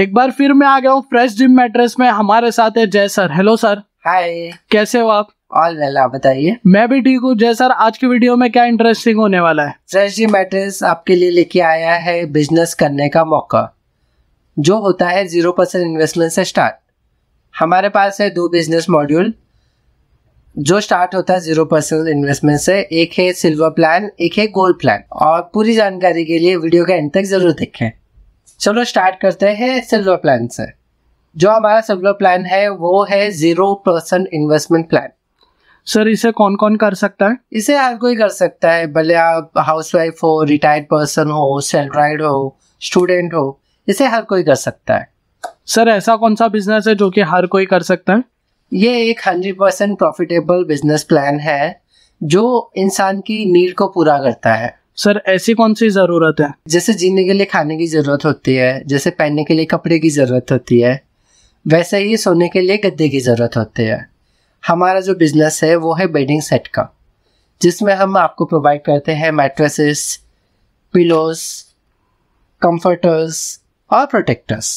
एक बार फिर मैं आ गया हूँ फ्रेश जिम मैट्रेस में हमारे साथ है जय सर हेलो सर हाय कैसे हो आप ऑल वेल आप बताइए मैं भी ठीक हूँ जय सर आज की वीडियो में क्या इंटरेस्टिंग होने वाला है फ्रेश जिम मैट्रेस आपके लिए लेके आया है बिजनेस करने का मौका जो होता है जीरो परसेंट इन्वेस्टमेंट से स्टार्ट हमारे पास है दो बिजनेस मॉड्यूल जो स्टार्ट होता है जीरो परसेंट इन्वेस्टमेंट से एक है सिल्वर प्लान एक है गोल्ड प्लान और पूरी जानकारी के लिए वीडियो का एंड तक जरूर देखें चलो स्टार्ट करते हैं सिल्वर प्लान से जो हमारा सिल्वर प्लान है वो है zero percent investment plan sir इसे कौन कौन कर सकता है इसे हर कोई कर सकता है भले आप हाउस वाइफ हो रिटायर्ड पर्सन हो सैलराइड हो स्टूडेंट हो इसे हर कोई कर सकता है सर ऐसा कौन सा बिजनेस है जो कि हर कोई कर सकता है ये एक hundred percent profitable business plan है जो इंसान की नीड को पूरा करता है सर ऐसी कौन सी ज़रूरत है जैसे जीने के लिए खाने की ज़रूरत होती है जैसे पहनने के लिए कपड़े की ज़रूरत होती है वैसे ही सोने के लिए गद्दे की ज़रूरत होती है हमारा जो बिज़नेस है वो है बेडिंग सेट का जिसमें हम आपको प्रोवाइड करते हैं मैट्रेसेस पिलोस कंफर्टर्स और प्रोटेक्टर्स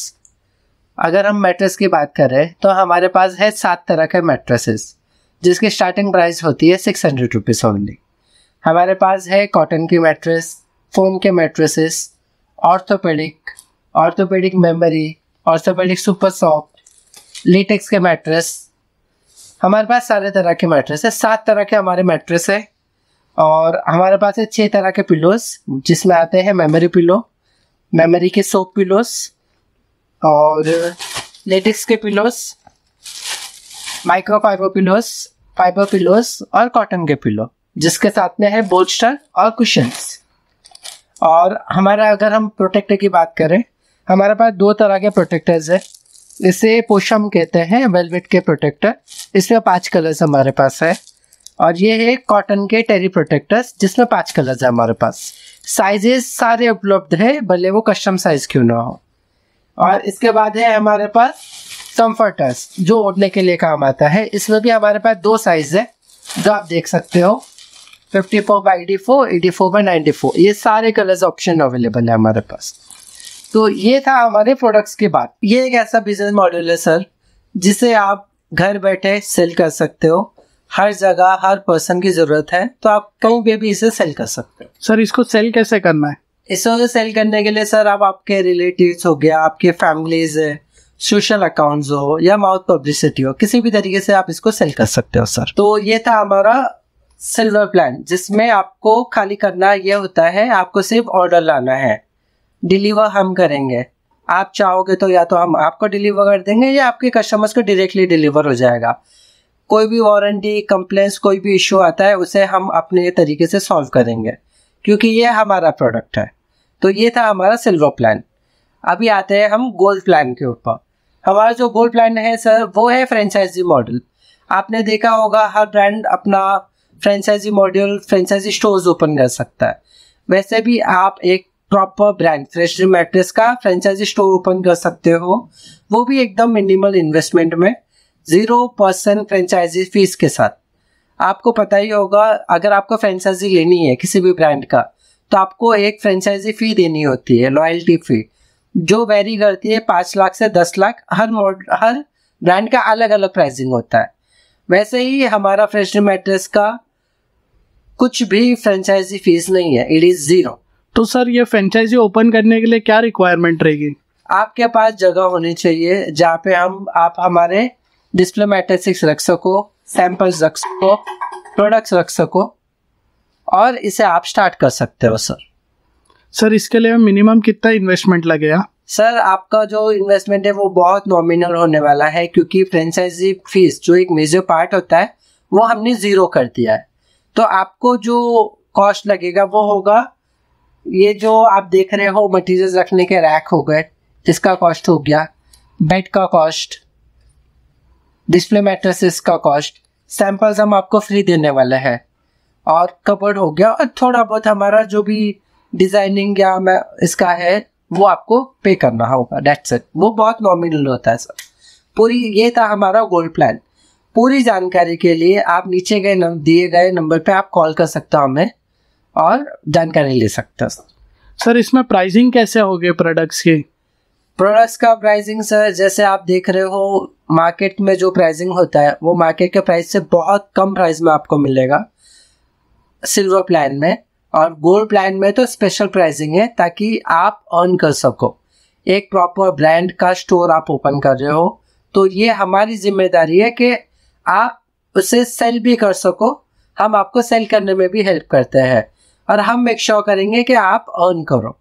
अगर हम मैट्रेस की बात करें तो हमारे पास है सात तरह के मैट्रेसेस जिसकी स्टार्टिंग प्राइस होती है सिक्स हंड्रेड रुपीज़ ओनली हमारे पास है कॉटन की मेट्रेस फोम के mattresses orthopedic orthopedic memory orthopedic super soft latex के मैट्रेस हमारे पास सारे तरह के मैट्रेस है सात तरह के हमारे मैट्रेस है और हमारे पास है छः तरह के पिलोस जिसमें आते हैं मेमोरी पिलो मेमोरी के सोप पिलोस और लेटेक्स के pillows micro fibre pillows fibre pillows और कॉटन के पिलो जिसके साथ में है बोल्स्टर और कुशंस और हमारा अगर हम प्रोटेक्टर की बात करें हमारे पास दो तरह के प्रोटेक्टर्स है इसे पोशम कहते हैं वेलवेट के प्रोटेक्टर इसमें पांच कलर्स हमारे पास है और ये है कॉटन के टेरी प्रोटेक्टर्स जिसमें पांच कलर्स है हमारे पास साइजेस सारे उपलब्ध है भले वो कस्टम साइज क्यों ना हो और इसके बाद है हमारे पास कम्फर्टर्स जो ओढ़ने के लिए काम आता है इसमें भी हमारे पास दो साइज है जो आप देख सकते हो fifty four by eighty four eighty four by ninety four ये सारे कलर्स ऑप्शन अवेलेबल है हमारे पास तो ये था हमारे प्रोडक्ट्स के बाद ये एक ऐसा बिजनेस मॉडल है सर जिसे आप घर बैठे सेल कर सकते हो हर जगह हर पर्सन की ज़रूरत है तो आप कहीं पे भी इसे सेल कर सकते हो सर इसको सेल कैसे करना है इसको सेल करने के लिए सर आप आपके रिलेटिव्स हो गया आपके फैमिलीज है सोशल अकाउंट्स हो या माउथ पब्लिसिटी हो किसी भी तरीके से आप इसको सेल कर सकते हो सर तो ये था हमारा सिल्वर प्लान जिसमें आपको खाली करना यह होता है आपको सिर्फ ऑर्डर लाना है डिलीवर हम करेंगे आप चाहोगे तो या तो हम आपको डिलीवर कर देंगे या आपके कस्टमर्स को डायरेक्टली डिलीवर हो जाएगा कोई भी वारंटी कंप्लेंस कोई भी इशू आता है उसे हम अपने तरीके से सॉल्व करेंगे क्योंकि ये हमारा प्रोडक्ट है तो ये था हमारा सिल्वर प्लान अभी आते हैं हम गोल्ड प्लान के ऊपर हमारा जो गोल्ड प्लान है सर वो है फ्रेंचाइजी मॉडल आपने देखा होगा हर ब्रांड अपना franchisee module franchisee stores open कर सकता है वैसे भी आप एक प्रॉपर ब्रांड फ्रेश मैट्रेस का फ्रेंचाइजी स्टोर ओपन कर सकते हो वो भी एकदम मिनिमल इन्वेस्टमेंट में ज़ीरो परसेंट फ्रेंचाइजी फीस के साथ आपको पता ही होगा अगर आपको फ्रेंचाइजी लेनी है किसी भी ब्रांड का तो आपको एक फ्रेंचाइजी फ़ी देनी होती है लॉयल्टी फ़ी जो वेरी करती है पाँच लाख से दस लाख हर मॉड हर ब्रांड का अलग अलग प्राइसिंग होता है वैसे ही हमारा फ्रेश मैट्रेस का कुछ भी फ्रेंचाइजी फीस नहीं है इट इज जीरो तो सर ये फ्रेंचाइजी ओपन करने के लिए क्या रिक्वायरमेंट रहेगी आपके पास जगह होनी चाहिए जहाँ पे हम आप हमारे डिस्प्ले मैट्रिक्स रख सको सैम्पल्स रख सको प्रोडक्ट्स रख सको और इसे आप स्टार्ट कर सकते हो सर सर इसके लिए मिनिमम कितना इन्वेस्टमेंट लगेगा सर आपका जो इन्वेस्टमेंट है वो बहुत नॉमिनल होने वाला है क्योंकि फ्रेंचाइजी फीस जो एक मेजर पार्ट होता है वो हमने ज़ीरो कर दिया है तो आपको जो कॉस्ट लगेगा वो होगा ये जो आप देख रहे हो मटेरियल रखने के रैक हो गए इसका कॉस्ट हो गया बेड का कॉस्ट डिस्प्ले मैट्रेसिस का कॉस्ट सैम्पल्स हम आपको फ्री देने वाले हैं और कपड़ हो गया और थोड़ा बहुत हमारा जो भी डिज़ाइनिंग या मैं इसका है वो आपको पे करना होगा डेट्स इट वो बहुत नॉमिनल होता है सर पूरी ये था हमारा गोल्ड प्लान पूरी जानकारी के लिए आप नीचे गए दिए गए नंबर पे आप कॉल कर सकते हो हमें और जानकारी ले सकते हो सर इसमें प्राइसिंग कैसे गए प्रोडक्ट्स की प्रोडक्ट्स का प्राइसिंग सर जैसे आप देख रहे हो मार्केट में जो प्राइसिंग होता है वो मार्केट के प्राइस से बहुत कम प्राइस में आपको मिलेगा सिल्वर प्लान में और गोल्ड प्लान में तो स्पेशल प्राइसिंग है ताकि आप अर्न कर सको एक प्रॉपर ब्रांड का स्टोर आप ओपन कर रहे हो तो ये हमारी जिम्मेदारी है कि आप उसे सेल भी कर सको हम आपको सेल करने में भी हेल्प करते हैं और हम मेक श्योर करेंगे कि आप अर्न करो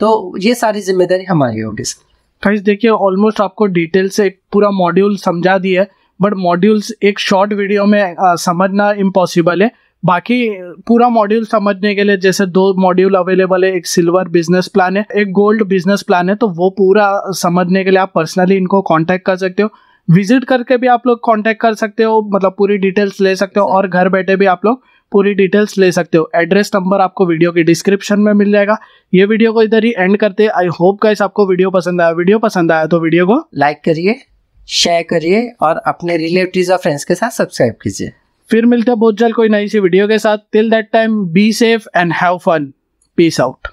तो ये सारी जिम्मेदारी हमारी होगी सर देखिए ऑलमोस्ट आपको डिटेल से एक पूरा मॉड्यूल समझा दिया है बट मॉड्यूल्स एक शॉर्ट वीडियो में आ, समझना इम्पॉसिबल है बाकी पूरा मॉड्यूल समझने के लिए जैसे दो मॉड्यूल अवेलेबल है एक सिल्वर बिजनेस प्लान है एक गोल्ड बिजनेस प्लान है तो वो पूरा समझने के लिए आप पर्सनली इनको कॉन्टेक्ट कर सकते हो विजिट करके भी आप लोग कांटेक्ट कर सकते हो मतलब पूरी डिटेल्स ले सकते हो और घर बैठे भी आप लोग पूरी डिटेल्स ले सकते हो एड्रेस नंबर आपको वीडियो के डिस्क्रिप्शन में मिल जाएगा ये वीडियो को इधर ही एंड करते हैं आई होप गाइस आपको वीडियो पसंद आया वीडियो पसंद आया तो वीडियो को लाइक करिए शेयर करिए और अपने रिलेटिव और फ्रेंड्स के साथ सब्सक्राइब कीजिए फिर मिलते हैं बहुत जल्द कोई नई सी वीडियो के साथ till that time be safe and have fun peace out